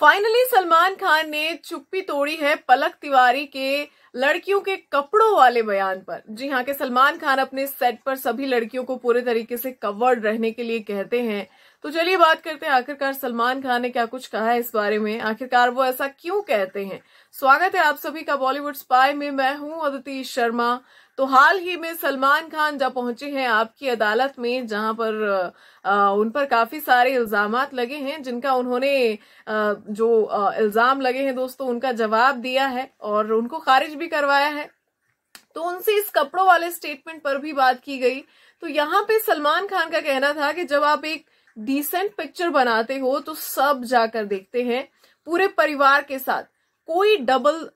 finally Salman Khan ने चुप्पी तोड़ी है पलक तिवारी के लड़कियों के कपड़ों वाले बयान पर जी हाँ के सलमान खान अपने सेट पर सभी लड़कियों को पूरे तरीके से कवर्ड रहने के लिए कहते हैं तो चलिए बात करते हैं आखिरकार सलमान खान ने क्या कुछ कहा है इस बारे में आखिरकार वो ऐसा क्यों कहते हैं स्वागत है आप सभी का बॉलीवुड स्पाई में मैं हूं अदिति शर्मा तो हाल ही में सलमान खान जब पहुंचे हैं आपकी अदालत में जहां पर आ, उन पर काफी सारे इल्जाम लगे हैं जिनका उन्होंने आ, जो इल्जाम लगे हैं दोस्तों उनका जवाब दिया है और उनको खारिज भी करवाया है तो उनसे इस कपड़ों वाले स्टेटमेंट पर भी बात की गई तो यहाँ पे सलमान खान का कहना था कि जब आप एक डिसेंट पिक्चर बनाते हो तो सब जाकर देखते हैं पूरे परिवार के साथ कोई डबल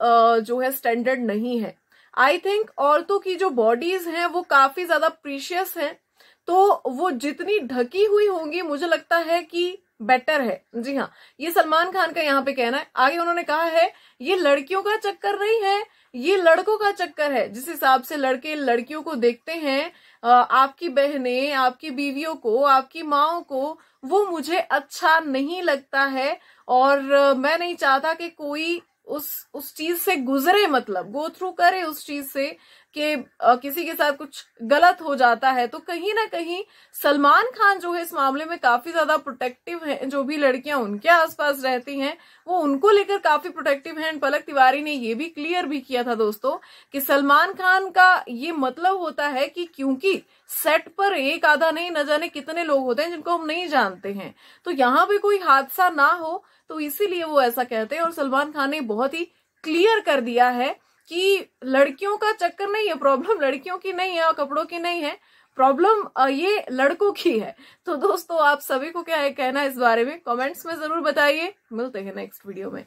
जो है स्टैंडर्ड नहीं है आई थिंक औरतों की जो बॉडीज हैं वो काफी ज्यादा प्रीशियस हैं तो वो जितनी ढकी हुई होंगी मुझे लगता है कि बेटर है जी हाँ ये सलमान खान का यहाँ पे कहना है आगे उन्होंने कहा है ये लड़कियों का चक्कर नहीं है ये लड़कों का चक्कर है जिस हिसाब से लड़के लड़कियों को देखते हैं आपकी बहने आपकी बीवियों को आपकी माओ को वो मुझे अच्छा नहीं लगता है और मैं नहीं चाहता कि कोई उस उस चीज से गुजरे मतलब गो थ्रू करे उस चीज से कि किसी के साथ कुछ गलत हो जाता है तो कहीं ना कहीं सलमान खान जो है इस मामले में काफी ज्यादा प्रोटेक्टिव हैं जो भी लड़कियां उनके आसपास रहती हैं वो उनको लेकर काफी प्रोटेक्टिव हैं पलक तिवारी ने ये भी क्लियर भी किया था दोस्तों कि सलमान खान का ये मतलब होता है कि क्योंकि सेट पर एक आधा नहीं न जाने कितने लोग होते हैं जिनको हम नहीं जानते हैं तो यहां भी कोई हादसा ना हो तो इसीलिए वो ऐसा कहते हैं और सलमान खान ने बहुत ही क्लियर कर दिया है कि लड़कियों का चक्कर नहीं है प्रॉब्लम लड़कियों की नहीं है और कपड़ों की नहीं है प्रॉब्लम ये लड़कों की है तो दोस्तों आप सभी को क्या है कहना इस बारे में कमेंट्स में जरूर बताइए मिलते हैं नेक्स्ट वीडियो में